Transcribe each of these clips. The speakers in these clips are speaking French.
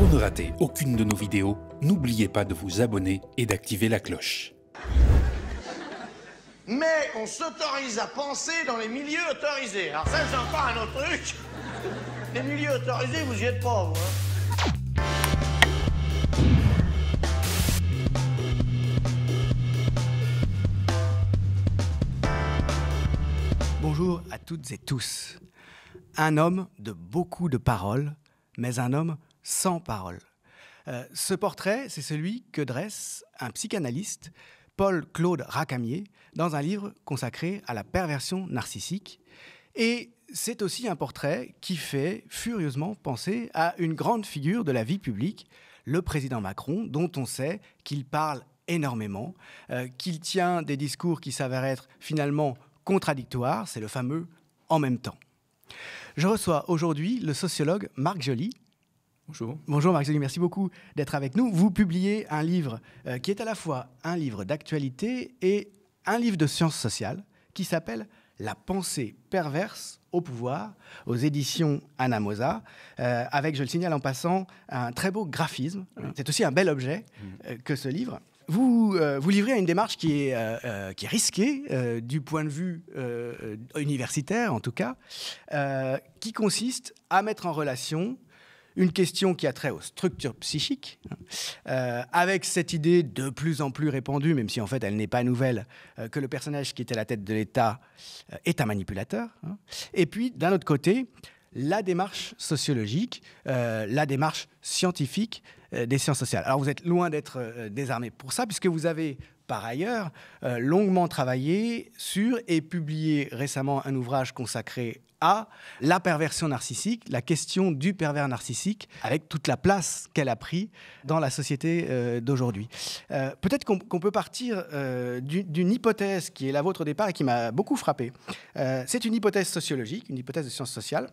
Pour ne rater aucune de nos vidéos, n'oubliez pas de vous abonner et d'activer la cloche. Mais on s'autorise à penser dans les milieux autorisés. Alors ça, c'est encore un autre truc. Les milieux autorisés, vous y êtes pas, hein. Bonjour à toutes et tous. Un homme de beaucoup de paroles, mais un homme sans parole. Euh, ce portrait, c'est celui que dresse un psychanalyste, Paul-Claude Racamier, dans un livre consacré à la perversion narcissique. Et c'est aussi un portrait qui fait furieusement penser à une grande figure de la vie publique, le président Macron, dont on sait qu'il parle énormément, euh, qu'il tient des discours qui s'avèrent être finalement contradictoires, c'est le fameux en même temps. Je reçois aujourd'hui le sociologue Marc Joly, Bonjour. Bonjour merci beaucoup d'être avec nous. Vous publiez un livre euh, qui est à la fois un livre d'actualité et un livre de sciences sociales qui s'appelle La pensée perverse au pouvoir aux éditions Anna euh, avec, je le signale en passant, un très beau graphisme. Ah. C'est aussi un bel objet mm. euh, que ce livre. Vous vous livrez à une démarche qui est, qui est risquée du point de vue universitaire, en tout cas, qui consiste à mettre en relation une question qui a trait aux structures psychiques, hein, euh, avec cette idée de plus en plus répandue, même si en fait elle n'est pas nouvelle, euh, que le personnage qui était à la tête de l'État euh, est un manipulateur. Hein. Et puis, d'un autre côté, la démarche sociologique, la démarche scientifique des sciences sociales. Alors vous êtes loin d'être désarmé pour ça, puisque vous avez par ailleurs euh, longuement travaillé sur et publié récemment un ouvrage consacré à la perversion narcissique, la question du pervers narcissique, avec toute la place qu'elle a pris dans la société euh, d'aujourd'hui. Euh, peut-être qu'on peut partir d'une hypothèse qui est la vôtre au départ et qui m'a beaucoup frappé. C'est une hypothèse sociologique, une hypothèse de sciences sociales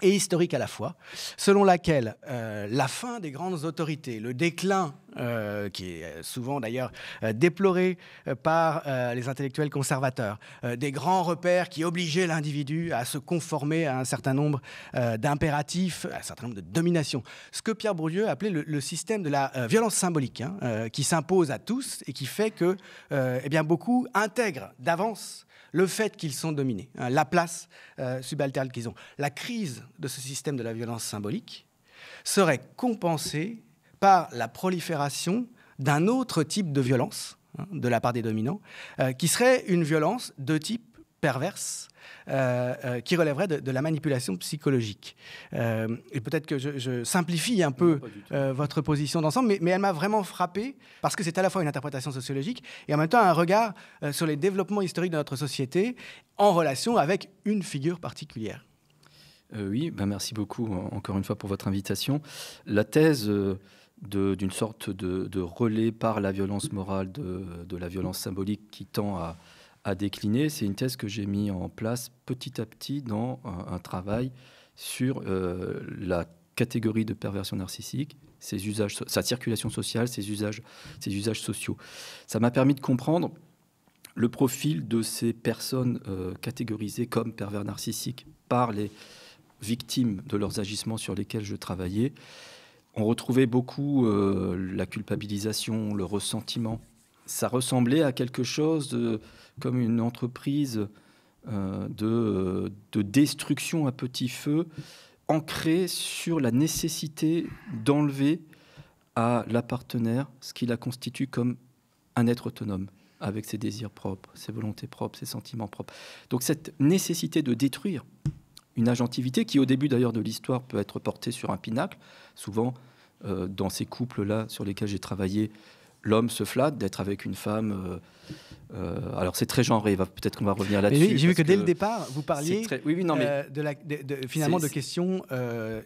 et historique à la fois, selon laquelle la fin des grandes autorités, le déclin euh, qui est euh, souvent d'ailleurs euh, déploré par les intellectuels conservateurs, des grands repères qui obligeaient l'individu à se conformer à un certain nombre d'impératifs, à un certain nombre de dominations. Ce que Pierre Bourdieu appelait le, système de la violence symbolique, hein, qui s'impose à tous et qui fait que eh bien, beaucoup intègrent d'avance le fait qu'ils sont dominés, hein, la place subalterne qu'ils ont. La crise de ce système de la violence symbolique serait compensée la prolifération d'un autre type de violence hein, de la part des dominants, euh, qui serait une violence de type perverse, euh, euh, qui relèverait de, la manipulation psychologique. et peut-être que je, simplifie un peu votre position d'ensemble, mais, elle m'a vraiment frappé parce que c'est à la fois une interprétation sociologique et en même temps un regard sur les développements historiques de notre société en relation avec une figure particulière. oui, ben, merci beaucoup encore une fois pour votre invitation. La thèse d'une sorte de, relais par la violence morale de, la violence symbolique qui tend à, décliner. C'est une thèse que j'ai mise en place petit à petit dans un, travail sur euh, la catégorie de perversion narcissique, ses usages, sa circulation sociale, ses usages, ses usages sociaux. Ça m'a permis de comprendre le profil de ces personnes euh, catégorisées comme pervers narcissiques par les victimes de leurs agissements sur lesquels je travaillais on retrouvait beaucoup euh, la culpabilisation, le ressentiment. Ça ressemblait à quelque chose de, comme une entreprise euh, de, euh, de, destruction à petit feu, ancrée sur la nécessité d'enlever à la partenaire ce qui la constitue comme un être autonome, avec ses désirs propres, ses volontés propres, ses sentiments propres. Donc cette nécessité de détruire une agentivité qui, au début d'ailleurs de l'histoire, peut être portée sur un pinacle. Souvent, euh, dans ces couples-là sur lesquels j'ai travaillé, l'homme se flatte d'être avec une femme. Euh, euh, alors c'est très genré, peut-être qu'on va revenir là-dessus. j'ai vu que, dès le départ, vous parliez euh, de finalement de questions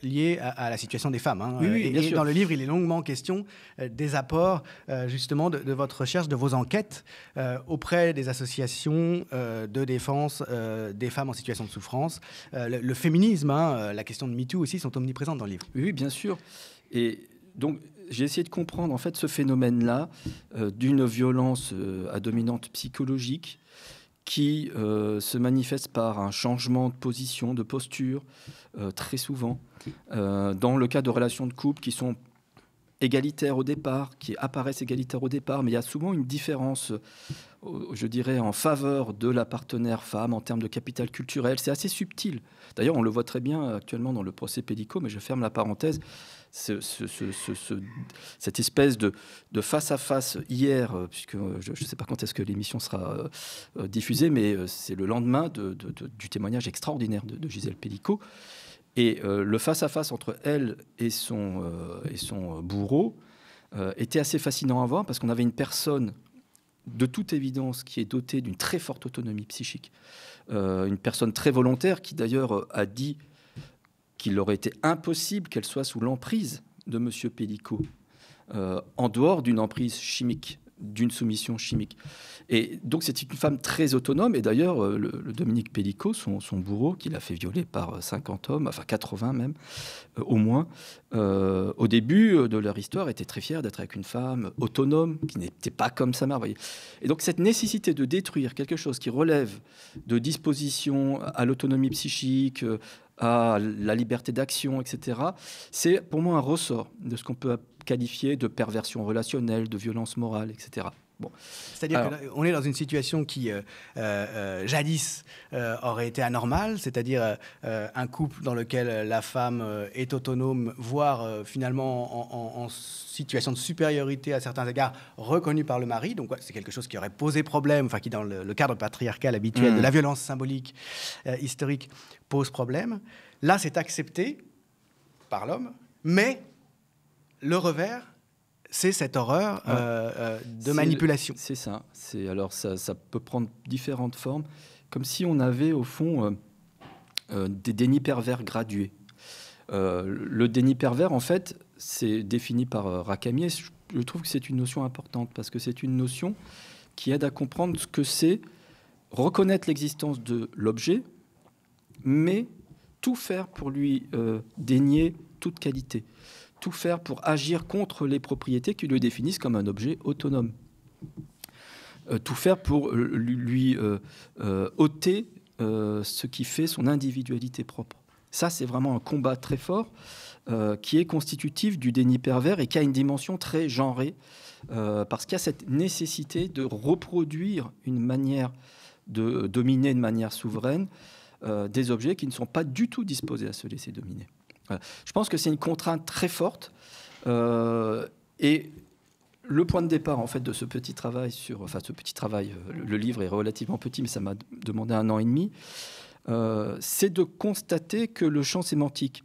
liées à, la situation des femmes. Hein. Et, bien sûr. dans le livre, il est longuement question des apports justement de, votre recherche, de vos enquêtes auprès des associations de défense des femmes en situation de souffrance. Le, féminisme, hein, la question de MeToo aussi sont omniprésentes dans le livre. Oui, bien sûr. Et donc j'ai essayé de comprendre en fait ce phénomène-là euh, d'une violence euh, à dominante psychologique qui euh, se manifeste par un changement de position, de posture, très souvent, dans le cas de relations de couple qui sont égalitaire au départ, qui apparaissent égalitaires au départ, mais il y a souvent une différence, euh, je dirais, en faveur de la partenaire femme en termes de capital culturel. C'est assez subtil. D'ailleurs, on le voit très bien actuellement dans le procès Pédico, mais je ferme la parenthèse. Ce, cette espèce de, de, face à face hier, euh, puisque euh, je ne sais pas quand est-ce que l'émission sera diffusée, mais c'est le lendemain du témoignage extraordinaire de, Gisèle Pellicot. Et euh, le face-à-face entre elle et son, euh, euh, bourreau était assez fascinant à voir parce qu'on avait une personne de toute évidence qui est dotée d'une très forte autonomie psychique. une personne très volontaire qui d'ailleurs a dit qu'il aurait été impossible qu'elle soit sous l'emprise de M. Pellicot, en dehors d'une emprise chimique d'une soumission chimique. Et donc, c'était une femme très autonome. Et d'ailleurs, euh, le, Dominique Pellicot, son, bourreau, qui l'a fait violer par 50 euh, hommes, enfin 80 même, euh, au moins, au début de leur histoire, était très fier d'être avec une femme autonome, qui n'était pas comme sa mère. Voyez. Et donc, cette nécessité de détruire quelque chose qui relève de dispositions à l'autonomie psychique, à la liberté d'action, etc. C'est pour moi un ressort de ce qu'on peut qualifier de perversion relationnelle, de violence morale, etc. C'est-à-dire qu'on est dans une situation qui, euh, euh, jadis, euh, aurait été anormale, c'est-à-dire un couple dans lequel la femme est autonome, voire finalement en, situation de supériorité à certains égards reconnue par le mari. Donc c'est quelque chose qui aurait posé problème, enfin qui dans le, cadre patriarcal habituel de hmm. la violence symbolique historique pose problème. Là, c'est accepté par l'homme, mais le revers, c'est cette horreur euh, euh, de manipulation. C'est ça. C'est alors ça, peut prendre différentes formes, comme si on avait au fond euh, des dénis pervers gradués. le déni pervers, en fait, c'est défini par Racamier. Je trouve que c'est une notion importante parce que c'est une notion qui aide à comprendre ce que c'est reconnaître l'existence de l'objet, mais tout faire pour lui dénier toute qualité tout faire pour agir contre les propriétés qui le définissent comme un objet autonome. Euh, tout faire pour euh, lui, euh, ôter ce qui fait son individualité propre. Ça, c'est vraiment un combat très fort qui est constitutif du déni pervers et qui a une dimension très genrée, parce qu'il y a cette nécessité de reproduire une manière de dominer de manière souveraine des objets qui ne sont pas du tout disposés à se laisser dominer. Je pense que c'est une contrainte très forte. Euh, et le point de départ en fait de ce petit travail sur, enfin ce petit travail, euh, le, livre est relativement petit, mais ça m'a demandé un an et demi. Euh, c'est de constater que le champ sémantique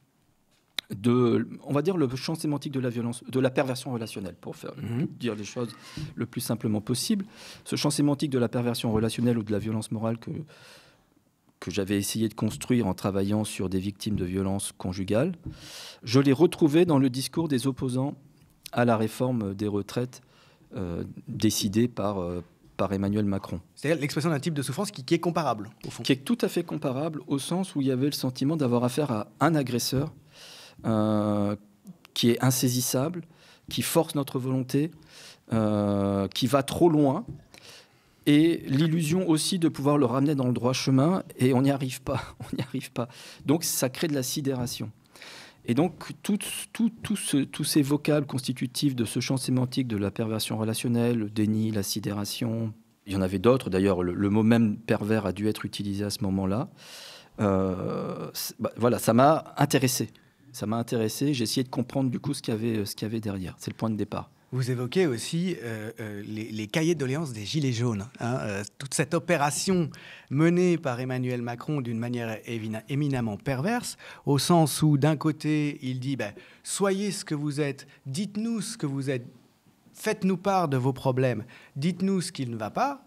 de, on va dire, le champ sémantique de la violence, de la perversion relationnelle, pour mhm. dire les choses le plus simplement possible. Ce champ sémantique de la perversion relationnelle ou de la violence morale que que j'avais essayé de construire en travaillant sur des victimes de violences conjugales. Je l'ai retrouvé dans le discours des opposants à la réforme des retraites euh, décidée par, euh, par Emmanuel Macron. C'est-à-dire l'expression d'un type de souffrance qui, est comparable, au fond. Qui est tout à fait comparable, au sens où il y avait le sentiment d'avoir affaire à un agresseur euh, qui est insaisissable, qui force notre volonté, qui va trop loin, et l'illusion aussi de pouvoir le ramener dans le droit chemin, et on n'y arrive pas, on n'y arrive pas. Donc ça crée de la sidération. Et donc tout, tout, tout tous ces vocables constitutifs de ce champ sémantique de la perversion relationnelle, le déni, la sidération, il y en avait d'autres d'ailleurs, le, mot même pervers a dû être utilisé à ce moment-là. Euh, bah, voilà, ça m'a intéressé. Ça m'a intéressé, j'ai essayé de comprendre du coup ce qu'il y avait, ce qu'il y avait derrière. C'est le point de départ. Vous évoquez aussi euh, euh, les, cahiers de doléances des Gilets jaunes. Hein, euh, toute cette opération menée par Emmanuel Macron d'une manière éminemment perverse, au sens où d'un côté, il dit ben, soyez ce que vous êtes, dites-nous ce que vous êtes, faites-nous part de vos problèmes, dites-nous ce qui ne va pas.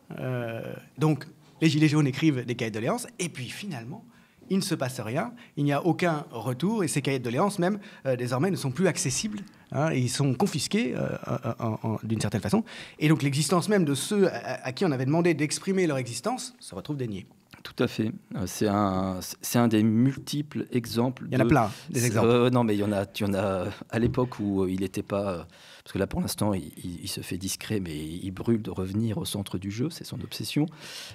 donc, les Gilets jaunes écrivent des cahiers de doléances, et puis finalement, il ne se passe rien, il n'y a aucun retour, et ces cahiers de doléances, même, désormais, ne sont plus accessibles Hein, ils sont confisqués euh, euh, euh, d'une certaine façon. Et donc l'existence même de ceux à, qui on avait demandé d'exprimer leur existence se retrouve déniée. Tout à fait. C'est un, c'est un des multiples exemples. Il y en a plein, des exemples. non, mais il y en a, il y en a à l'époque où il n'était pas. Parce que là, pour l'instant, il, se fait discret, mais il brûle de revenir au centre du jeu, c'est son obsession.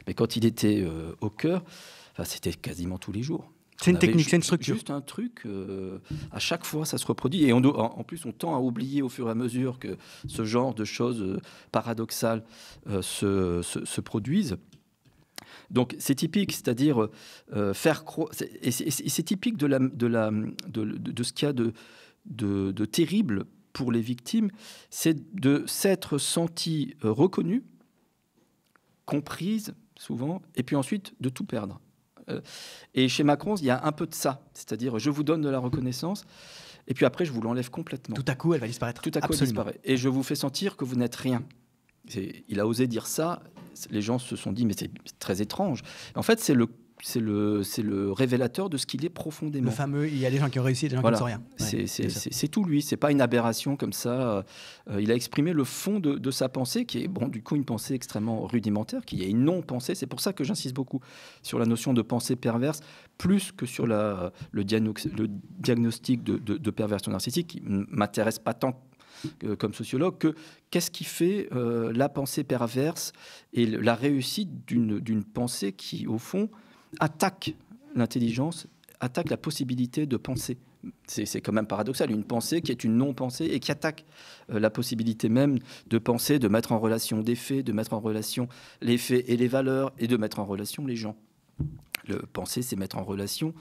Mais quand il était au cœur, enfin, c'était quasiment tous les jours. C'est une technique, c'est une structure. Juste un truc, euh, à chaque fois ça se reproduit. Et on, en plus, on tend à oublier au fur et à mesure que ce genre de choses euh, paradoxales euh, se, produisent. Donc c'est typique, c'est-à-dire faire croire. Et c'est typique de, de, la, de, ce qu'il y a de, terrible pour les victimes, c'est de s'être senti reconnue, comprise souvent, et puis ensuite de tout perdre. Euh, et chez Macron, il y a un peu de ça, c'est-à-dire je vous donne de la reconnaissance. Et puis après, je vous l'enlève complètement. Tout à coup, elle va disparaître. Tout à coup, elle disparaît. Et je vous fais sentir que vous n'êtes rien. Il a osé dire ça. Les gens se sont dit, mais c'est très étrange. En fait, c'est le c'est le, c'est le révélateur de ce qu'il est profondément. Le fameux, il y a des gens qui ont réussi, des gens qui ne sont rien. c'est, tout lui, c'est pas une aberration comme ça. Euh, il a exprimé le fond de, de, sa pensée, qui est bon, du coup une pensée extrêmement rudimentaire, qui est une non-pensée. C'est pour ça que j'insiste beaucoup sur la notion de pensée perverse, plus que sur la, le, diagnostic de, de, perversion narcissique, qui m'intéresse pas tant comme sociologue que qu'est-ce qui fait euh, la pensée perverse et la réussite d'une pensée qui, au fond, attaque l'intelligence, attaque la possibilité de penser. C'est quand même paradoxal, une pensée qui est une non-pensée et qui attaque euh, la possibilité même de penser, de mettre en relation des faits, de mettre en relation les faits et les valeurs, et de mettre en relation les gens. Le penser, c'est mettre en relation,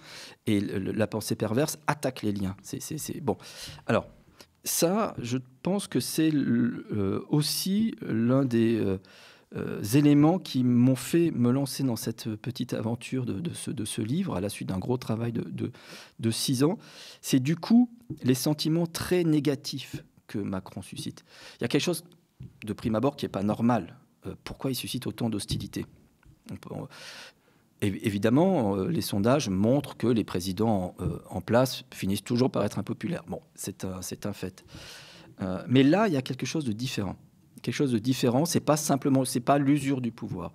et la pensée perverse attaque les liens. C'est bon. Alors, ça, je pense que c'est euh, aussi l'un des... Euh, euh, éléments qui m'ont fait me lancer dans cette petite aventure de, ce, de ce, livre, à la suite d'un gros travail de, de, six ans, c'est du coup les sentiments très négatifs que Macron suscite. Il y a quelque chose de prime abord qui n'est pas normal. Euh, pourquoi il suscite autant d'hostilité Évidemment, euh, les sondages montrent que les présidents en place finissent toujours par être impopulaires. Bon, c'est un, un, fait. mais là, il y a quelque chose de différent quelque chose de différent. C'est pas simplement, c'est pas l'usure du pouvoir.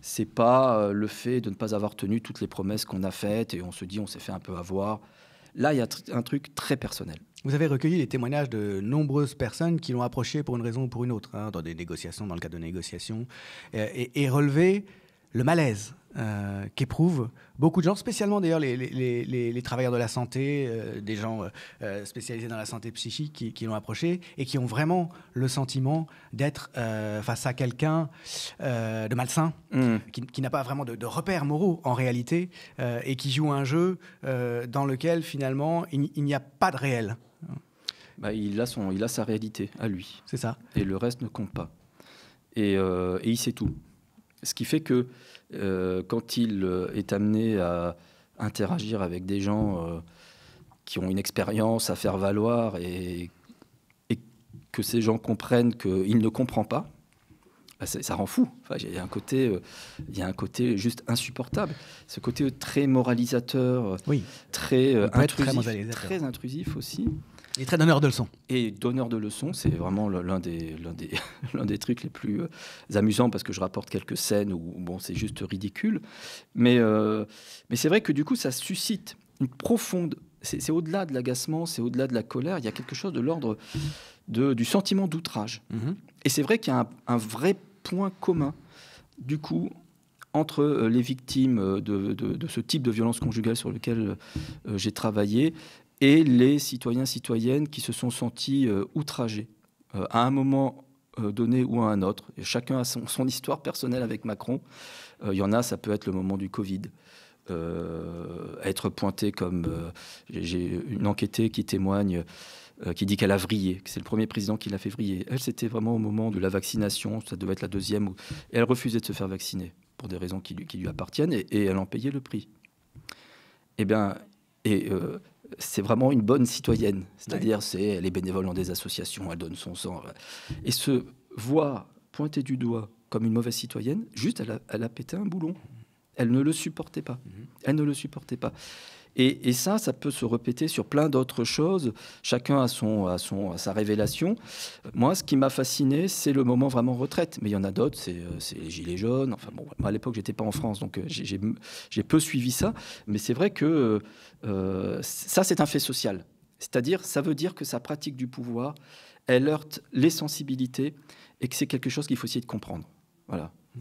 C'est pas euh, le fait de ne pas avoir tenu toutes les promesses qu'on a faites et on se dit on s'est fait un peu avoir. Là, il y a un truc très personnel. Vous avez recueilli les témoignages de nombreuses personnes qui l'ont approché pour une raison ou pour une autre, hein, dans des négociations, dans le cadre de négociations, euh, et relevé le malaise euh, qu'éprouvent beaucoup de gens, spécialement d'ailleurs les, travailleurs de la santé, euh, des gens euh, spécialisés dans la santé psychique qui, l'ont approché et qui ont vraiment le sentiment d'être face à quelqu'un de malsain, mm. qui, n'a pas vraiment de, repère repères moraux en réalité et qui joue un jeu dans lequel finalement il, n'y a pas de réel. Bah, il, a son, il a sa réalité à lui. C'est ça. Et le reste ne compte pas. Et, et il sait tout. Ce qui fait que euh, quand il euh, est amené à interagir avec des gens euh, qui ont une expérience à faire valoir et, que ces gens comprennent qu'il ne comprend pas, bah, ça rend fou. il, y a un côté, y a un côté juste insupportable. Ce côté très moralisateur, très, moralisateur. très intrusif aussi. Il est très donneur de leçons. Et donneur de leçons, c'est vraiment l'un des, des, des trucs les plus euh, amusants parce que je rapporte quelques scènes où, bon, c'est juste ridicule. Mais, euh, mais c'est vrai que du coup, ça suscite une profonde. C'est au-delà de l'agacement, c'est au-delà de la colère. Il y a quelque chose de l'ordre du sentiment d'outrage. Mhm. Et c'est vrai qu'il y a un, vrai point commun, du coup, entre euh, les victimes de, de, ce type de violence conjugale sur lequel j'ai travaillé et les citoyens, citoyennes qui se sont sentis euh, outragés euh, à un moment euh, donné ou à un autre. chacun a son, histoire personnelle avec Macron. Il y en a, ça peut être le moment du Covid. être pointé comme... J'ai une enquêtée qui témoigne qui dit qu'elle a vrillé, que c'est le premier président qui l'a fait vriller. Elle, c'était vraiment au moment de la vaccination, ça devait être la deuxième, elle refusait de se faire vacciner pour des raisons qui lui, appartiennent, et, elle en payait le prix. Eh bien, et, c'est vraiment une bonne citoyenne. C'est-à-dire, c'est elle est bénévole dans des associations, elle donne son sang. Euh, et se voir pointer du doigt comme une mauvaise citoyenne, juste, elle a, pété un boulon. Elle ne le supportait pas. Mhm. Elle ne le supportait pas. Et, ça, ça peut se répéter sur plein d'autres choses. Chacun a, son, a son, sa révélation. Moi, ce qui m'a fasciné, c'est le moment vraiment retraite. Mais il y en a d'autres, c'est euh, les Gilets jaunes. Enfin, bon, à l'époque, j'étais pas en France, donc euh, j'ai peu suivi ça. Mais c'est vrai que euh, ça, c'est un fait social. C'est-à-dire, ça veut dire que sa pratique du pouvoir, elle heurte les sensibilités et que c'est quelque chose qu'il faut essayer de comprendre. Voilà. Mmh.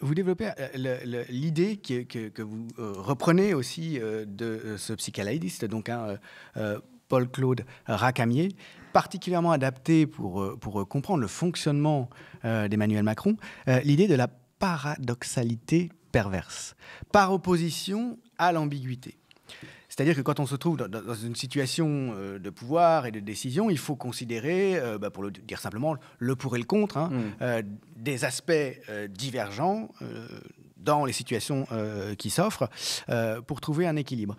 Vous développez euh, l'idée que, que, vous euh, reprenez aussi euh, de ce psychanalyste, donc hein, un Paul-Claude Racamier, particulièrement adapté pour, pour comprendre le fonctionnement d'Emmanuel Macron, l'idée de la paradoxalité perverse, par opposition à l'ambiguïté. C'est-à-dire que quand on se trouve dans, une situation euh, de pouvoir et de décision, il faut considérer, euh, bah, pour le dire simplement, le pour et le contre, hein, mm. euh, des aspects divergents dans les situations qui s'offrent pour trouver un équilibre.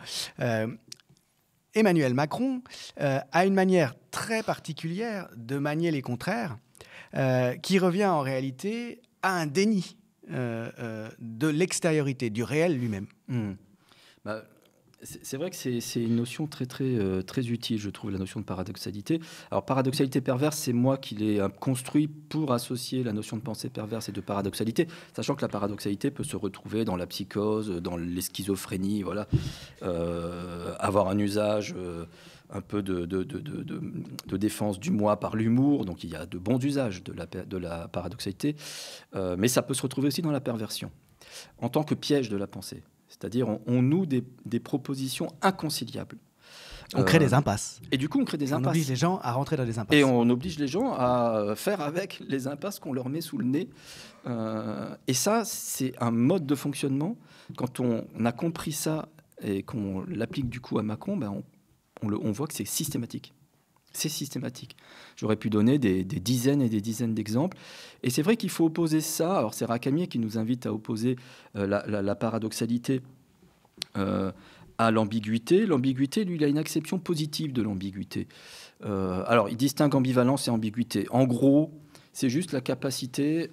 Emmanuel Macron a une manière très particulière de manier les contraires, qui revient en réalité à un déni de l'extériorité, du réel lui-même. Mm. Bah, c'est vrai que c'est une notion très, très, euh, très utile, je trouve, la notion de paradoxalité. Alors, paradoxalité perverse, c'est moi qui l'ai euh, construit pour associer la notion de pensée perverse et de paradoxalité, sachant que la paradoxalité peut se retrouver dans la psychose, dans les schizophrénies, voilà, euh, avoir un usage. un peu de, de, défense du moi par l'humour, donc il y a de bons usages de la, de la paradoxalité, mais ça peut se retrouver aussi dans la perversion, en tant que piège de la pensée. C'est-à-dire, on, nous noue des, propositions inconciliables. On crée euh, des impasses. Et du coup, on crée des impasses. On oblige les gens à rentrer dans les impasses. Et on oblige les gens à faire avec les impasses qu'on leur met sous le nez. Euh, et ça, c'est un mode de fonctionnement. Quand on, a compris ça et qu'on l'applique du coup à Macron, ben on, voit que c'est systématique. C'est systématique. J'aurais pu donner des, dizaines et des dizaines d'exemples. Et c'est vrai qu'il faut opposer ça. Alors c'est Racamier qui nous invite à opposer euh, la, paradoxalité euh, à l'ambiguïté. L'ambiguïté, lui, il a une acception positive de l'ambiguïté. Euh, alors il distingue ambivalence et ambiguïté. En gros, c'est juste la capacité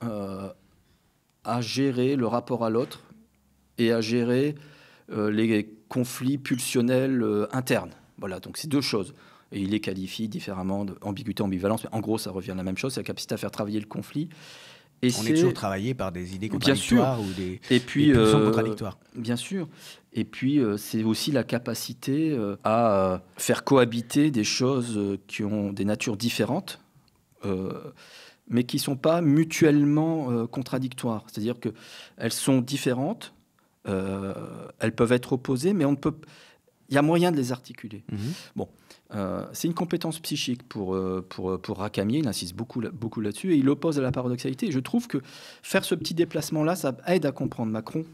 à gérer le rapport à l'autre et à gérer les conflits pulsionnels internes. Voilà, donc c'est deux choses et il les qualifie différemment d'ambiguïté, ambivalence. Mais en gros, ça revient à la même chose, c'est la capacité à faire travailler le conflit. Et on est... toujours travaillé par des idées contradictoires ou des, et puis, euh, contradictoires. Bien sûr. Et puis, euh, c'est aussi la capacité euh, à faire cohabiter des choses qui ont des natures différentes, mais qui ne sont pas mutuellement contradictoires. C'est-à-dire qu'elles sont différentes, elles peuvent être opposées, mais on ne peut... il y a moyen de les articuler. Mhm. Bon. Euh, c'est une compétence psychique pour, euh, pour, euh, pour Rakamier, il insiste beaucoup, beaucoup là-dessus, et il oppose à la paradoxalité. je trouve que faire ce petit déplacement-là, ça aide à comprendre Macron.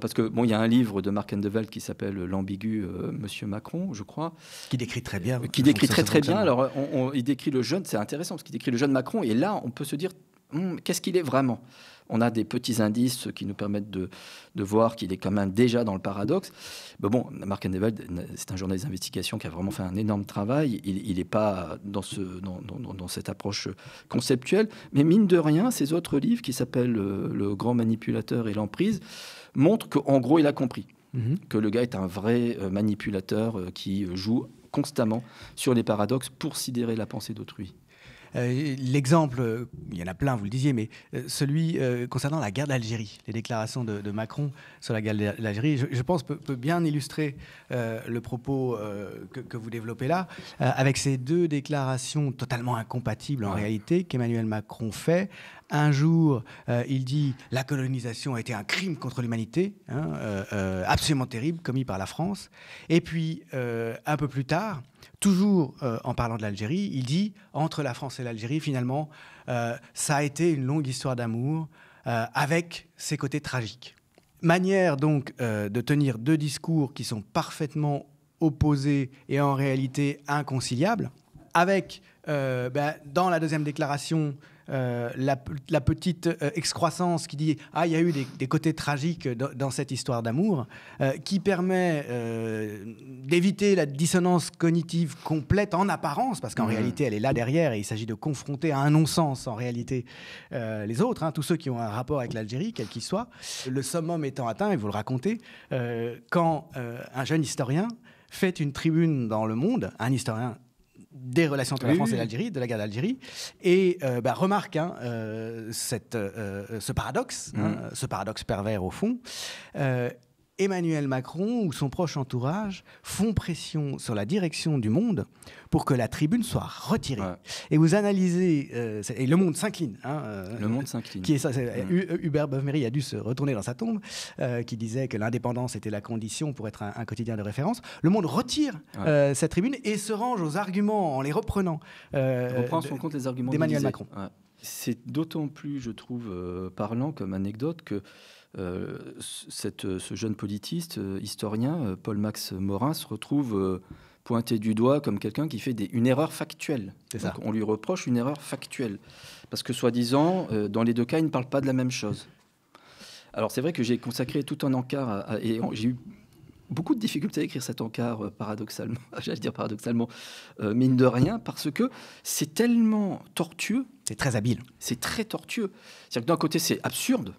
parce que bon, il y a un livre de Mark Endeveld qui s'appelle L'ambigu Monsieur Macron, je crois, qui décrit très bien. Qui décrit très très bien. Alors, il décrit le jeune, c'est intéressant parce qu'il décrit le jeune Macron, et là, on peut se dire, hmm, qu'est-ce qu'il est vraiment on a des petits indices qui nous permettent de, voir qu'il est quand même déjà dans le paradoxe. Mais bon, Mark Annevald, c'est un journaliste d'investigation qui a vraiment fait un énorme travail. Il n'est pas dans, ce, dans, cette approche conceptuelle, mais mine de rien, ses autres livres qui s'appellent euh, Le grand manipulateur et l'emprise montrent qu'en gros, il a compris. Mm-hmm. que le gars est un vrai euh, manipulateur euh, qui joue constamment sur les paradoxes pour sidérer la pensée d'autrui. Euh, l'exemple, il y en a plein, vous le disiez, mais euh, celui euh, concernant la guerre d'Algérie, les déclarations de, Macron sur la guerre d'Algérie, je, pense peut, bien illustrer le propos que, vous développez là, avec ces deux déclarations totalement incompatibles en réalité qu'Emmanuel Macron fait un jour, il dit la colonisation a été un crime contre l'humanité, hein, absolument terrible, commis par la France. Et puis, un peu plus tard, toujours euh, en parlant de l'Algérie, il dit entre la France et l'Algérie, finalement, euh, ça a été une longue histoire d'amour euh, avec ses côtés tragiques. Manière donc de tenir deux discours qui sont parfaitement opposés et en réalité inconciliables, avec ben, dans la deuxième déclaration euh, la, petite euh, excroissance qui dit Ah, il y a eu des, côtés tragiques dans, cette histoire d'amour, euh, qui permet d'éviter la dissonance cognitive complète en apparence, parce qu'en mmh. réalité, elle est là derrière et il s'agit de confronter à un non-sens en réalité les autres, hein, tous ceux qui ont un rapport avec l'Algérie, quel qu'il soit. Le summum étant atteint, et vous le racontez, quand un jeune historien fait une tribune dans le monde, un historien des relations entre la France et l'Algérie, de la guerre d'Algérie. Et euh, bah, remarque hein, euh, cette, euh, ce paradoxe, hein, mmh. ce paradoxe pervers au fond. Emmanuel Macron ou son proche entourage font pression sur la direction du Monde pour que la tribune soit retirée. Et vous analysez, euh, et le Monde s'incline. Hein, euh, le Monde s'incline. Qui euh, Hubert beuve a dû se retourner dans sa tombe, qui disait que l'indépendance était la condition pour être un, quotidien de référence. Le Monde retire sa cette tribune et se range aux arguments en les reprenant. Reprend son compte les arguments d'Emmanuel Macron. C'est d'autant plus, je trouve, parlant comme anecdote que euh, euh, ce jeune politiste, euh, historien, Paul-Max Morin, se retrouve pointé du doigt comme quelqu'un qui fait des, une erreur factuelle. on lui reproche une erreur factuelle. Parce que, soi-disant, dans les deux cas, il ne parle pas de la même chose. Alors, c'est vrai que j'ai consacré tout un encart et j'ai eu beaucoup de difficultés à écrire cet encart, paradoxalement, j'allais dire paradoxalement, mine de rien, parce que c'est tellement tortueux. C'est très habile. C'est très tortueux. C'est-à-dire que d'un côté, c'est absurde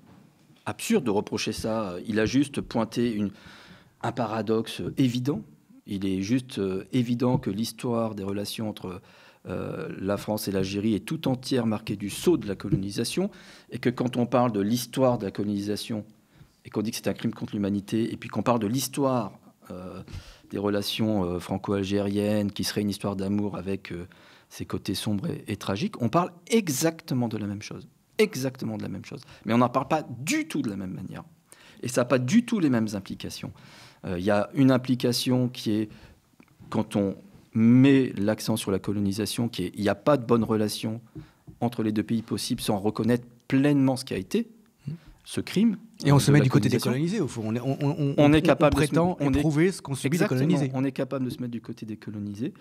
absurde de reprocher ça. Il a juste pointé un paradoxe évident. Il est juste euh, évident que l'histoire des relations entre euh, la France et l'Algérie est tout entière marquée du sceau de la colonisation, et que quand on parle de l'histoire de la colonisation, et qu'on dit que c'est un crime contre l'humanité, et puis qu'on parle de l'histoire euh, des relations franco-algériennes, qui serait une histoire d'amour avec ses côtés sombres et tragiques, on parle exactement de la même chose exactement de la même chose. Mais on n'en parle pas du tout de la même manière. Et ça n'a pas du tout les mêmes implications. Euh, il y a une implication qui est quand on met l'accent sur la colonisation, qui est il n'y a pas de bonne relation entre les deux pays possibles sans reconnaître pleinement ce qui a été ce crime. Et on se met du côté des colonisés, au fond. On, est, capable prétend de ce qu'on subit des colonisés. On est capable de se mettre du côté des colonisés.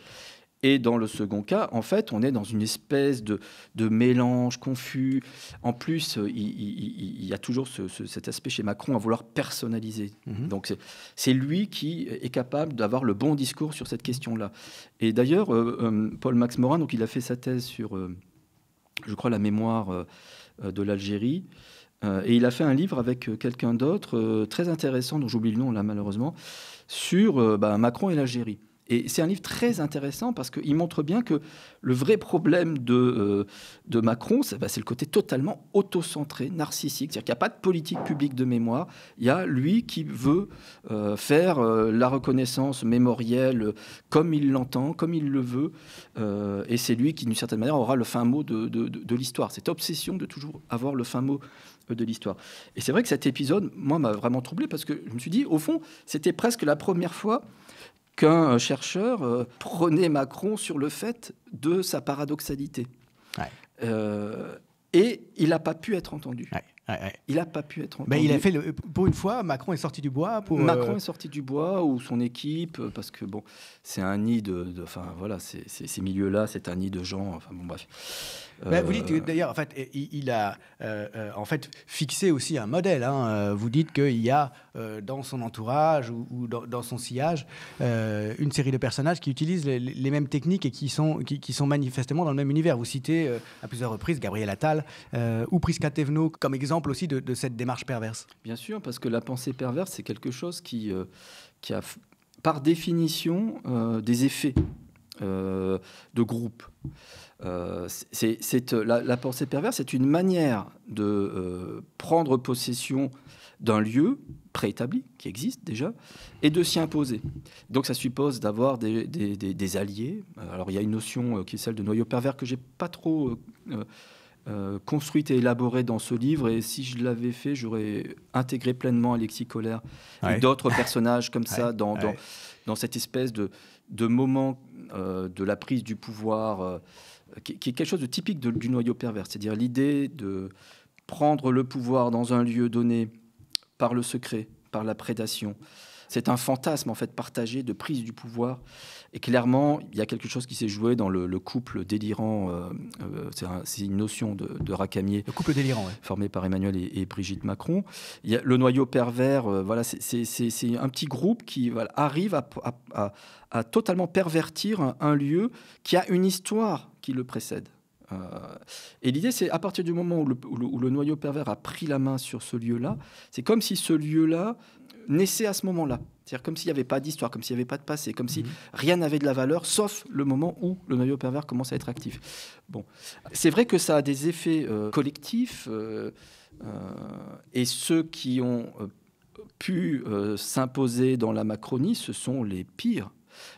Et dans le second cas, en fait, on est dans une espèce de, de mélange confus. En plus, euh, il, y a toujours cet aspect chez Macron à vouloir personnaliser. Mhm. Donc c'est lui qui est capable d'avoir le bon discours sur cette question-là. Et d'ailleurs, euh, euh, Paul Max Morin, donc il a fait sa thèse sur, je crois, la mémoire de l'Algérie. et il a fait un livre avec quelqu'un d'autre très intéressant, dont j'oublie le nom là malheureusement, sur bah, Macron et l'Algérie. Et c'est un livre très intéressant parce qu'il montre bien que le vrai problème de, euh, de Macron, bah, c'est le côté totalement autocentré, narcissique. C'est-à-dire qu'il n'y a pas de politique publique de mémoire. Il y a lui qui veut euh, faire euh, la reconnaissance mémorielle comme il l'entend, comme il le veut. et c'est lui qui, d'une certaine manière, aura le fin mot de, de, de l'histoire. Cette obsession de toujours avoir le fin mot de l'histoire. Et c'est vrai que cet épisode, moi, m'a vraiment troublé parce que je me suis dit, au fond, c'était presque la première fois qu'un euh, chercheur euh, prenait Macron sur le fait de sa paradoxalité. Euh, et il n'a pas pu être entendu. Il n'a pas pu être ben, il a fait pour une fois, Macron est sorti du bois. Pour, euh, Macron est sorti du bois ou son équipe, euh, parce que bon, c'est un nid de, enfin voilà, ces milieux-là, c'est un nid de gens. Enfin bon, bref. Ben, vous euh, dites d'ailleurs, en fait, il, a en fait fixé aussi un modèle. Hein, vous dites qu'il y a dans son entourage ou, dans, son sillage une série de personnages qui utilisent les, mêmes techniques et qui sont qui, sont manifestement dans le même univers. Vous citez à plusieurs reprises Gabriel Attal ou Prisca Thévenot comme exemple aussi de, cette démarche perverse. Bien sûr, parce que la pensée perverse, c'est quelque chose qui, euh, qui a, par définition, euh, des effets euh, de groupe. c'est, la, la, pensée perverse c'est une manière de prendre possession d'un lieu préétabli, qui existe déjà, et de s'y imposer. Donc ça suppose d'avoir des, des, des, alliés. Alors il y a une notion qui est celle de noyau pervers que j'ai pas trop... Euh, construite et élaborée dans ce livre. Et si je l'avais fait, j'aurais intégré pleinement Alexis Kohler et d'autres personnages comme ça Dans, dans, cette espèce de, de moment euh, de la prise du pouvoir, euh, qui, est quelque chose de typique du noyau pervers. C'est-à-dire l'idée de prendre le pouvoir dans un lieu donné par le secret, par la prédation, c'est un fantasme en fait partagé de prise du pouvoir. Et clairement, il y a quelque chose qui s'est joué dans le, couple délirant. Euh, euh, c'est, une notion de, Racamier. Le couple délirant, formé par Emmanuel et, Brigitte Macron. Il le noyau pervers. Euh, voilà, c'est, un petit groupe qui arrive à, totalement pervertir un, lieu qui a une histoire qui le précède et l'idée, c'est à partir du moment où le, noyau pervers a pris la main sur ce lieu-là, c'est comme si ce lieu-là naissait à ce moment-là. C'est-à-dire comme s'il n'y avait pas d'histoire, comme s'il n'y avait pas de passé, comme si mhm. rien n'avait de la valeur, sauf le moment où le noyau pervers commence à être actif. Bon, c'est vrai que ça a des effets euh, collectifs, euh, euh, et ceux qui ont pu s'imposer dans la Macronie, ce sont les pires.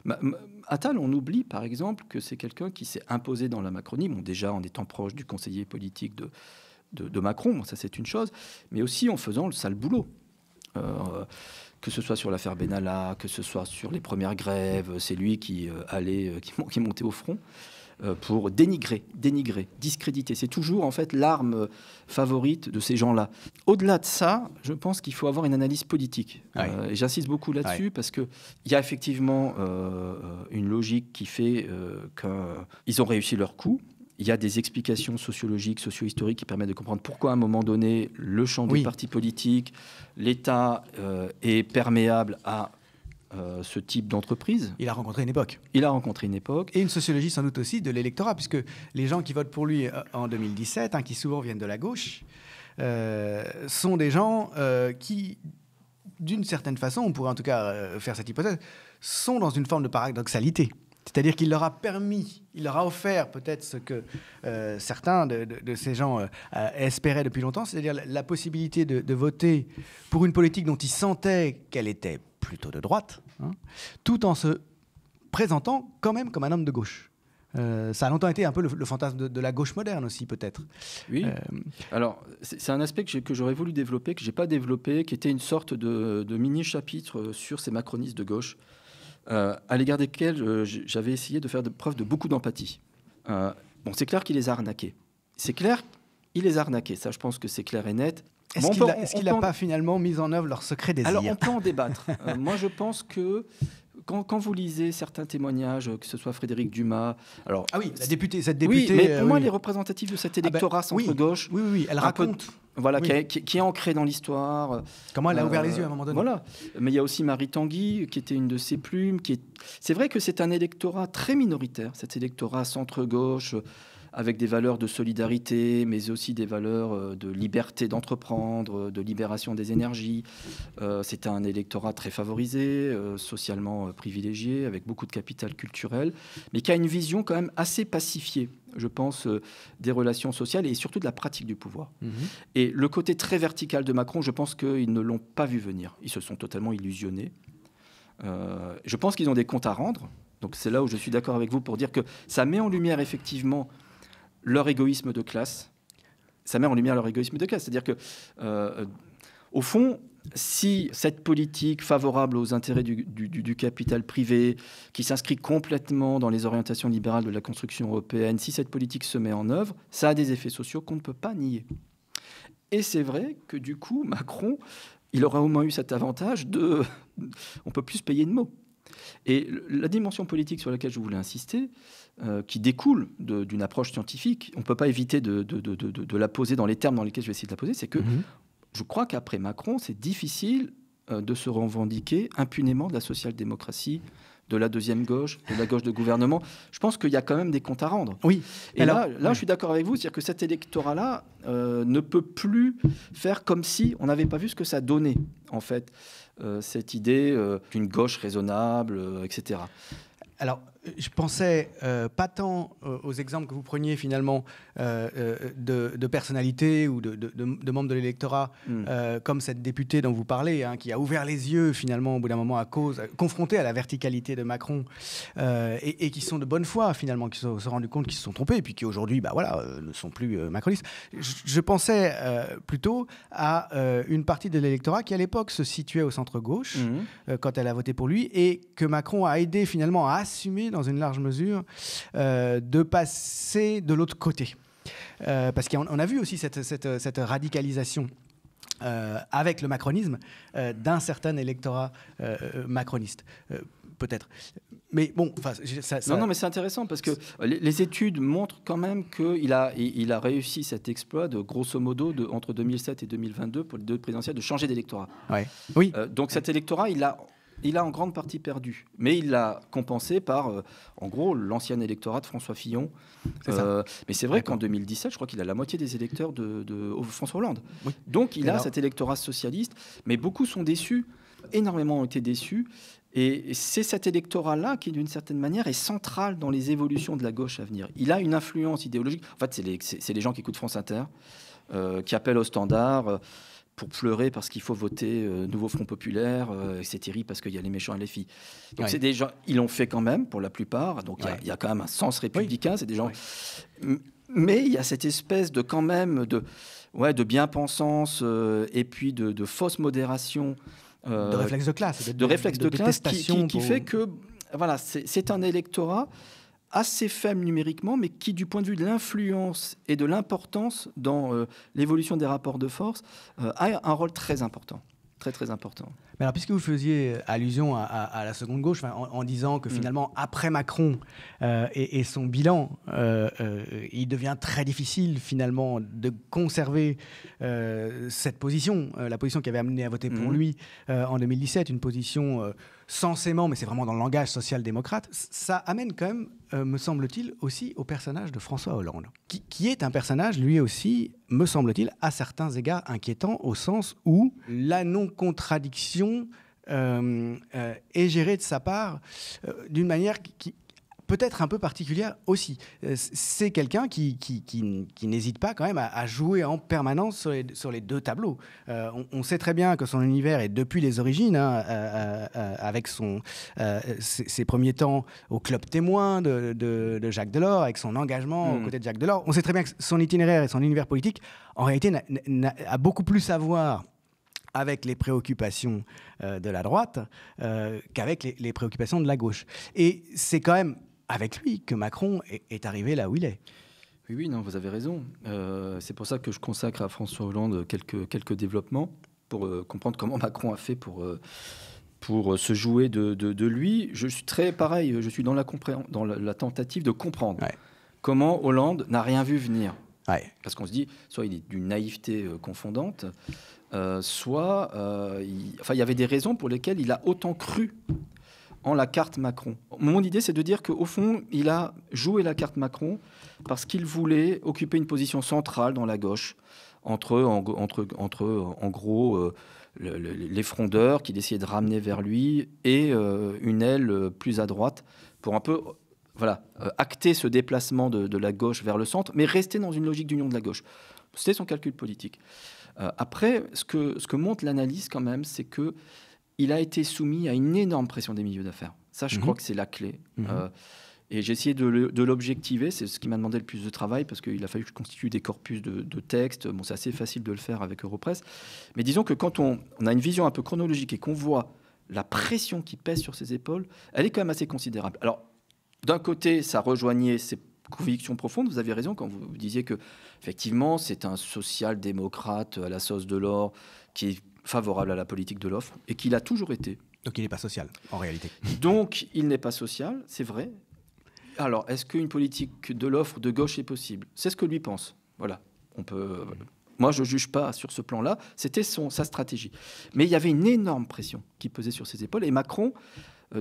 Ma, Attal, on oublie par exemple que c'est quelqu'un qui s'est imposé dans la Macronie, bon, déjà en étant proche du conseiller politique de, de, Macron, ça c'est une chose, mais aussi en faisant le sale boulot. Euh, que ce soit sur l'affaire Benalla, que ce soit sur les premières grèves, c'est lui qui euh, allait, euh, qui, montait au front pour dénigrer, dénigrer, discréditer. C'est toujours en fait l'arme favorite de ces gens-là. Au-delà de ça, je pense qu'il faut avoir une analyse politique. j'insiste beaucoup là-dessus parce qu'il y a effectivement une logique qui fait qu'ils ont réussi leur coup. Il y a des explications sociologiques, socio-historiques qui permettent de comprendre pourquoi, à un moment donné, le champ du des partis politiques, l'État euh, est perméable à euh, ce type d'entreprise. Il a rencontré une époque. Il a rencontré une époque. Et une sociologie sans doute aussi de l'électorat, puisque les gens qui votent pour lui euh, en 2017, hein, qui souvent viennent de la gauche, sont des gens qui, d'une certaine façon, on pourrait en tout cas faire cette hypothèse, sont dans une forme de paradoxalité. C'est-à-dire qu'il leur a permis, il leur a offert peut-être ce que euh, certains de, ces gens euh, euh, espéraient depuis longtemps, c'est-à-dire la, possibilité de, voter pour une politique dont ils sentaient qu'elle était plutôt de droite, hein, tout en se présentant quand même comme un homme de gauche. ça a longtemps été un peu le, fantasme de, la gauche moderne aussi, peut-être. Oui. Alors, c'est un aspect que j'aurais voulu développer, que je n'ai pas développé, qui était une sorte de mini-chapitre sur ces macronistes de gauche. Euh, à l'égard desquels euh, j'avais essayé de faire preuve de beaucoup d'empathie. Euh, bon, c'est clair qu'il les a arnaqués. C'est clair, il les a arnaqués. Ça, je pense que c'est clair et net. Est-ce qu'il n'a pas finalement mis en œuvre leur secret désir Alors, on peut en débattre. moi, je pense que quand, vous lisez certains témoignages, que ce soit Frédéric Dumas, alors ah oui, la députée, cette députée, oui, mais pour moi, les représentatives de cet électorat sont ah bah, centre-gauche, oui, oui, oui, elle raconte. Voilà, qui, est, qui, ancrée dans l'histoire. Comment elle a euh, ouvert les yeux à un moment donné. Voilà. Mais il y a aussi Marie Tanguy, qui était une de ses plumes. C'est vrai que c'est un électorat très minoritaire, cet électorat centre-gauche, euh, avec des valeurs de solidarité, mais aussi des valeurs euh, de liberté d'entreprendre, de libération des énergies. c'est un électorat très favorisé, socialement privilégié, avec beaucoup de capital culturel, mais qui a une vision quand même assez pacifiée je pense, euh, des relations sociales et surtout de la pratique du pouvoir. Mhm. Et le côté très vertical de Macron, je pense qu'ils ne l'ont pas vu venir. Ils se sont totalement illusionnés. Euh, je pense qu'ils ont des comptes à rendre. Donc c'est là où je suis d'accord avec vous pour dire que ça met en lumière effectivement leur égoïsme de classe. Ça met en lumière leur égoïsme de classe. C'est-à-dire que, euh, au fond, si cette politique favorable aux intérêts du, capital privé, qui s'inscrit complètement dans les orientations libérales de la construction européenne, si cette politique se met en œuvre, ça a des effets sociaux qu'on ne peut pas nier. Et c'est vrai que du coup, Macron, il aura au moins eu cet avantage de... On peut plus payer de mots. Et la dimension politique sur laquelle je voulais insister, euh, qui découle d'une approche scientifique, on ne peut pas éviter de, la poser dans les termes dans lesquels je vais essayer de la poser, c'est que mhm je crois qu'après Macron, c'est difficile euh, de se revendiquer impunément de la social-démocratie de la deuxième gauche, de la gauche de gouvernement. Je pense qu'il y a quand même des comptes à rendre. Oui. Et là, là je suis d'accord avec vous, c'est-à-dire que cet électorat-là euh, ne peut plus faire comme si on n'avait pas vu ce que ça donnait, en fait, euh, cette idée d'une gauche raisonnable, etc. Alors, je pensais euh, pas tant euh, aux exemples que vous preniez finalement euh, de, personnalités ou de, membres de l'électorat, hmm. comme cette députée dont vous parlez, hein, qui a ouvert les yeux finalement au bout d'un moment à cause, confrontée à la verticalité de Macron, et, qui sont de bonne foi finalement, qui se sont, rendu rendus compte qu'ils se sont trompés, et puis qui aujourd'hui, bah voilà, ne sont plus macronistes. Je, pensais plutôt à une partie de l'électorat qui à l'époque se situait au centre gauche hmm. quand elle a voté pour lui, et que Macron a aidé finalement à assumer dans une large mesure, euh, de passer de l'autre côté. Euh, parce qu'on a vu aussi cette, radicalisation. Euh, avec le macronisme d'un certain électorat macroniste peut-être. Mais bon, ça, Non, non, mais c'est intéressant parce que les, études montrent quand même qu'il a, il a réussi cet exploit de grosso modo de, entre 2007 et 2022 pour les deux présidentielles de changer d'électorat. Oui. donc cet électorat, il a il a en grande partie perdu, mais il l'a compensé par, euh, en gros, l'ancien électorat de François Fillon. Euh, mais c'est vrai qu'en 2017, je crois qu'il a la moitié des électeurs de, François Hollande. Donc il a cet électorat socialiste, mais beaucoup sont déçus, énormément ont été déçus. Et c'est cet électorat-là qui, d'une certaine manière, est central dans les évolutions de la gauche à venir. Il a une influence idéologique. En fait, c'est les, gens qui écoutent France Inter, euh, qui appellent au standard pour pleurer parce qu'il faut voter euh, Nouveau Front Populaire, euh, etc., parce qu'il y a les méchants et les filles. Donc c'est des gens, ils l'ont fait quand même pour la plupart, donc il y, a quand même un sens républicain, c'est des gens. Mais il y a cette espèce de quand même de, ouais, de bien-pensance euh, et puis de, fausse modération. de réflexe de classe. De, réflexe de, classe qui, fait que voilà, c'est un électorat assez faible numériquement, mais qui, du point de vue de l'influence et de l'importance dans euh, l'évolution des rapports de force, euh, a un rôle très important. Très, très important. Mais alors, puisque vous faisiez euh, allusion à, la seconde gauche, en, disant que mm. finalement, après Macron et, son bilan, il devient très difficile finalement de conserver cette position, la position qui avait amené à voter pour mm. lui en 2017, une position censément, mais c'est vraiment dans le langage social-démocrate, ça amène quand même euh, me semble-t-il, aussi au personnage de François Hollande, qui, est un personnage, lui aussi, me semble-t-il, à certains égards inquiétant, au sens où la non-contradiction euh, euh, est gérée de sa part d'une manière qui, peut-être un peu particulière aussi. Euh, c'est quelqu'un qui, qui, n'hésite pas quand même à, jouer en permanence sur les, deux tableaux. Euh, on, sait très bien que son univers est depuis les origines, hein, euh, avec son, ses, premiers temps au club témoin de, de Jacques Delors, avec son engagement aux hmm. côtés de Jacques Delors. On sait très bien que son itinéraire et son univers politique, en réalité, a, beaucoup plus à voir avec les préoccupations de la droite qu'avec les, les, préoccupations de la gauche. Et c'est quand même avec lui que Macron est, arrivé là où il est. Oui, oui, non, vous avez raison. Euh, c'est pour ça que je consacre à François Hollande quelques, quelques développements pour euh, comprendre comment Macron a fait pour, euh, pour se jouer de, de, lui. Je suis très pareil, je suis dans la, dans la, tentative de comprendre comment Hollande n'a rien vu venir. Parce qu'on se dit, soit il est d'une naïveté confondante, soit enfin, il y avait des raisons pour lesquelles il a autant cru en la carte Macron. Mon idée, c'est de dire qu'au fond, il a joué la carte Macron parce qu'il voulait occuper une position centrale dans la gauche, entre, en, entre, entre, en gros, euh, les frondeurs qu'il essayait de ramener vers lui et euh, une aile plus à droite pour un peu voilà, euh, acter ce déplacement de, la gauche vers le centre, mais rester dans une logique d'union de la gauche. C'était son calcul politique. après, ce que, ce que montre l'analyse quand même, c'est que il a été soumis à une énorme pression des milieux d'affaires. Ça, je mhm. crois que c'est la clé. Mhm. Euh, et j'ai essayé de l'objectiver, c'est ce qui m'a demandé le plus de travail, parce qu'il a fallu que je constitue des corpus de, textes. Bon, c'est assez facile de le faire avec Europress. Mais disons que quand on, a une vision un peu chronologique et qu'on voit la pression qui pèse sur ses épaules, elle est quand même assez considérable. Alors, d'un côté, ça rejoignait ses convictions profondes. vous avez raison quand vous disiez que, effectivement, c'est un social-démocrate à la sauce de l'or qui est favorable à la politique de l'offre et qu'il a toujours été. Donc il n'est pas social, en réalité. Donc il n'est pas social, c'est vrai. Alors, est-ce qu'une politique de l'offre de gauche est possible C'est ce que lui pense. Voilà. On peut. Moi, je ne juge pas sur ce plan-là. C'était son, sa stratégie. Mais il y avait une énorme pression qui pesait sur ses épaules. Et Macron euh,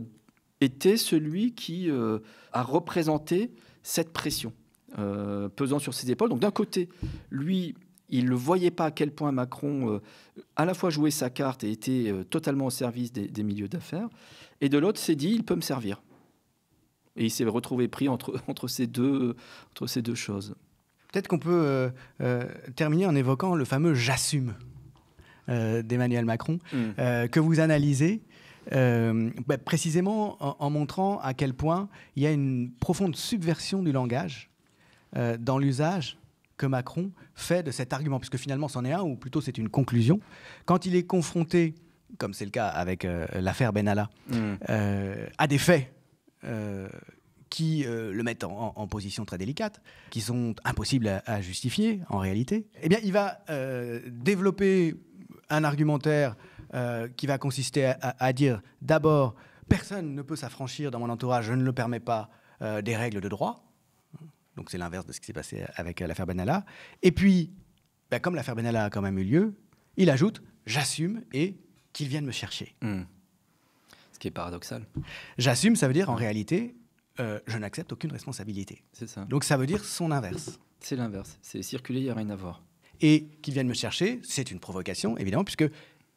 était celui qui euh, a représenté cette pression euh, pesant sur ses épaules. Donc, d'un côté, lui, il ne voyait pas à quel point Macron, euh, à la fois jouait sa carte et était euh, totalement au service des, milieux d'affaires, et de l'autre s'est dit, il peut me servir. Et il s'est retrouvé pris entre, ces, deux, choses. Peut-être qu'on peut, euh, terminer en évoquant le fameux j'assume d'Emmanuel Macron, mm. que vous analysez. Bah, précisément en, montrant à quel point il y a une profonde subversion du langage dans l'usage Macron fait de cet argument, puisque finalement c'en est un, ou plutôt c'est une conclusion. Quand il est confronté, comme c'est le cas avec euh, l'affaire Benalla, mm. euh, à des faits euh, qui le mettent en, position très délicate, qui sont impossibles à, justifier en réalité, eh bien il va développer un argumentaire qui va consister à dire d'abord, personne ne peut s'affranchir dans mon entourage, je ne le permets pas, des règles de droit. Donc c'est l'inverse de ce qui s'est passé avec euh, l'affaire Benalla. Et puis, bah, comme l'affaire Benalla a quand même eu lieu, il ajoute j'assume et qu'ils viennent me chercher. Hmm. Ce qui est paradoxal. J'assume, ça veut dire en réalité, euh, je n'accepte aucune responsabilité. C'est ça. Donc ça veut dire son inverse. C'est l'inverse. C'est circuler, il n'y a rien à voir. Et qu'ils viennent me chercher, c'est une provocation, évidemment, puisque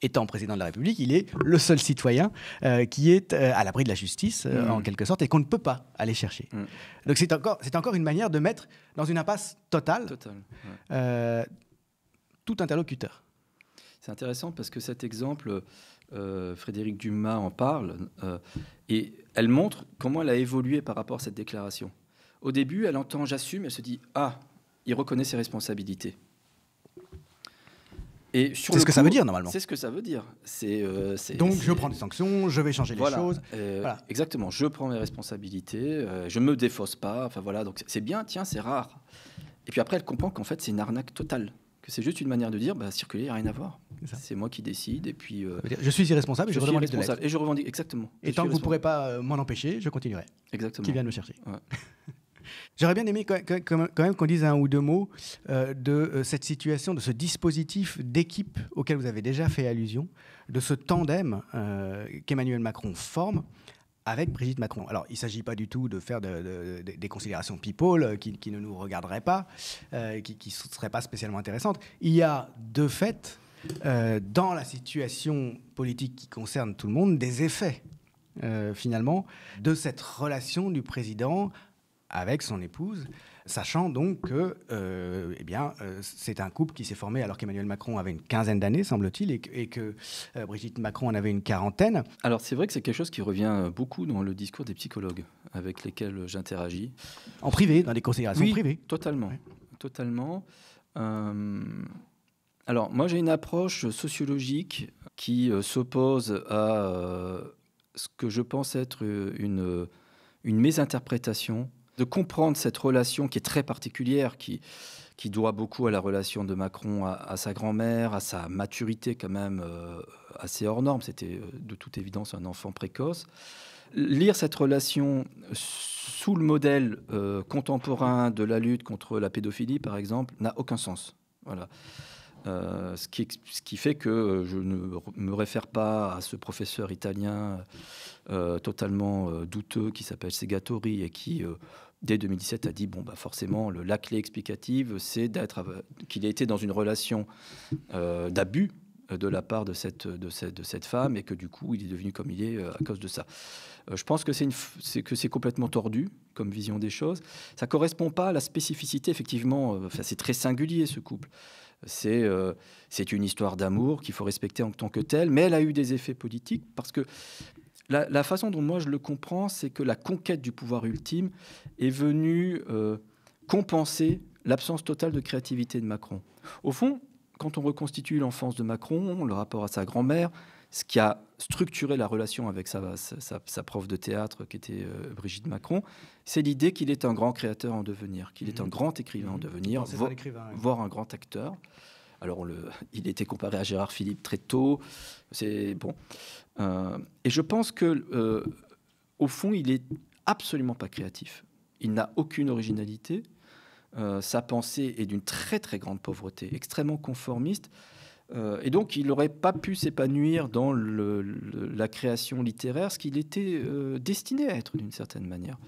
étant président de la République, il est le seul citoyen euh, qui est euh, à l'abri de la justice, euh, mm. en quelque sorte, et qu'on ne peut pas aller chercher. Mm. Donc c'est encore, une manière de mettre dans une impasse totale, tout interlocuteur. C'est intéressant parce que cet exemple, Frédéric Dumas en parle, et elle montre comment elle a évolué par rapport à cette déclaration. Au début, elle entend j'assume, elle se dit ah, il reconnaît ses responsabilités. C'est ce que ça veut dire normalement. C'est ce que ça veut dire. C'est euh, donc je prends des sanctions, je vais changer les choses. Euh, voilà. Exactement. Je prends mes responsabilités. je euh, je me défausse pas. Enfin voilà. Donc c'est bien. Tiens, c'est rare. Et puis après, elle comprend qu'en fait c'est une arnaque totale. Que c'est juste une manière de dire, bah, circuler, il n'y a rien à voir. C'est moi qui décide. Et puis je suis irresponsable. je, revendique les irresponsable. Et je revendique exactement. Et tant que vous ne pourrez pas m'en empêcher, je continuerai. Exactement. Qui vient me chercher. J'aurais bien aimé quand même qu'on dise un ou deux mots euh, de euh, cette situation, de ce dispositif d'équipe auquel vous avez déjà fait allusion, de ce tandem euh, qu'Emmanuel Macron forme avec Brigitte Macron. Alors, il ne s'agit pas du tout de faire des considérations people qui, ne nous regarderaient pas, qui ne seraient pas spécialement intéressantes. Il y a de fait, dans la situation politique qui concerne tout le monde, des effets finalement, de cette relation du président avec son épouse, sachant donc que euh, eh bien, euh, c'est un couple qui s'est formé alors qu'Emmanuel Macron avait une quinzaine d'années, semble-t-il, et que, euh, Brigitte Macron en avait une quarantaine. Alors c'est vrai que c'est quelque chose qui revient beaucoup dans le discours des psychologues avec lesquels j'interagis. En privé, dans des considérations oui, privées. Totalement, totalement. alors moi j'ai une approche sociologique qui s'oppose à ce que je pense être une, une mésinterprétation de comprendre cette relation qui est très particulière, qui, qui doit beaucoup à la relation de Macron à, sa grand-mère, à sa maturité quand même euh, assez hors norme. C'était euh, de toute évidence un enfant précoce. Lire cette relation sous le modèle euh, contemporain de la lutte contre la pédophilie, par exemple, n'a aucun sens. Voilà. ce, qui, ce, qui, fait que je ne me réfère pas à ce professeur italien totalement douteux qui s'appelle Segatori et qui dès 2017, a dit bon, bah, forcément, le, la clé explicative, c'est d'être qu'il a été dans une relation euh, d'abus euh, de la part de cette, de, de cette femme et que du coup, il est devenu comme il est euh, à cause de ça. je pense que c'est que c'est complètement tordu comme vision des choses. Ça correspond pas à la spécificité, effectivement. Enfin, c'est très singulier ce couple. C'est une histoire d'amour qu'il faut respecter en tant que telle, mais elle a eu des effets politiques parce que la, façon dont moi je le comprends, c'est que la conquête du pouvoir ultime est venue euh, compenser l'absence totale de créativité de Macron. Au fond, quand on reconstitue l'enfance de Macron, le rapport à sa grand-mère, ce qui a structuré la relation avec sa, sa, prof de théâtre, qui était euh, Brigitte Macron, c'est l'idée qu'il est un grand créateur en devenir, qu'il est un mhm. grand écrivain en mhm. devenir, voire un grand acteur. Alors, le, il était comparé à Gérard Philippe très tôt. C'est bon. Euh, et je pense que, euh, au fond, il est absolument pas créatif. Il n'a aucune originalité. Euh, sa pensée est d'une très très grande pauvreté, extrêmement conformiste. et donc, il n'aurait pas pu s'épanouir dans la création littéraire, ce qu'il était destiné à être d'une certaine manière.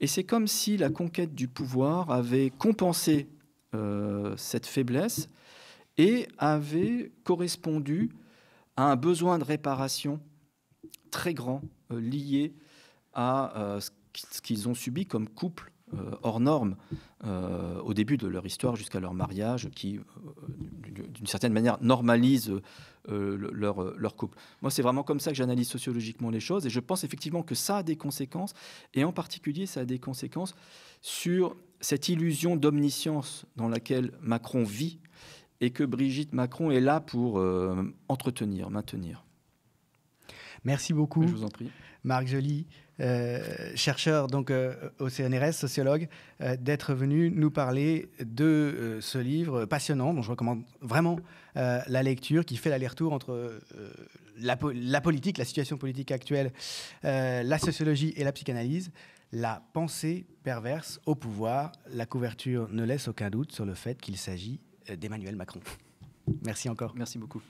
Et c'est comme si la conquête du pouvoir avait compensé cette faiblesse et avait correspondu à un besoin de réparation très grand euh, lié à euh, ce qu'ils ont subi comme couple euh, hors norme au début de leur histoire jusqu'à leur mariage, qui, d'une certaine manière, normalise leur, leur couple. Moi, c'est vraiment comme ça que j'analyse sociologiquement les choses, et je pense effectivement que ça a des conséquences, et en particulier, ça a des conséquences sur cette illusion d'omniscience dans laquelle Macron vit et que Brigitte Macron est là pour euh, entretenir, maintenir. Merci beaucoup. Je vous en prie. Marc Joly, euh, chercheur donc euh, au CNRS, sociologue, d'être venu nous parler de ce livre passionnant dont je recommande vraiment la lecture, qui fait l'aller-retour entre la, politique, la situation politique actuelle, la sociologie et la psychanalyse. La pensée perverse au pouvoir, la couverture ne laisse aucun doute sur le fait qu'il s'agit d'Emmanuel Macron. Merci encore. Merci beaucoup.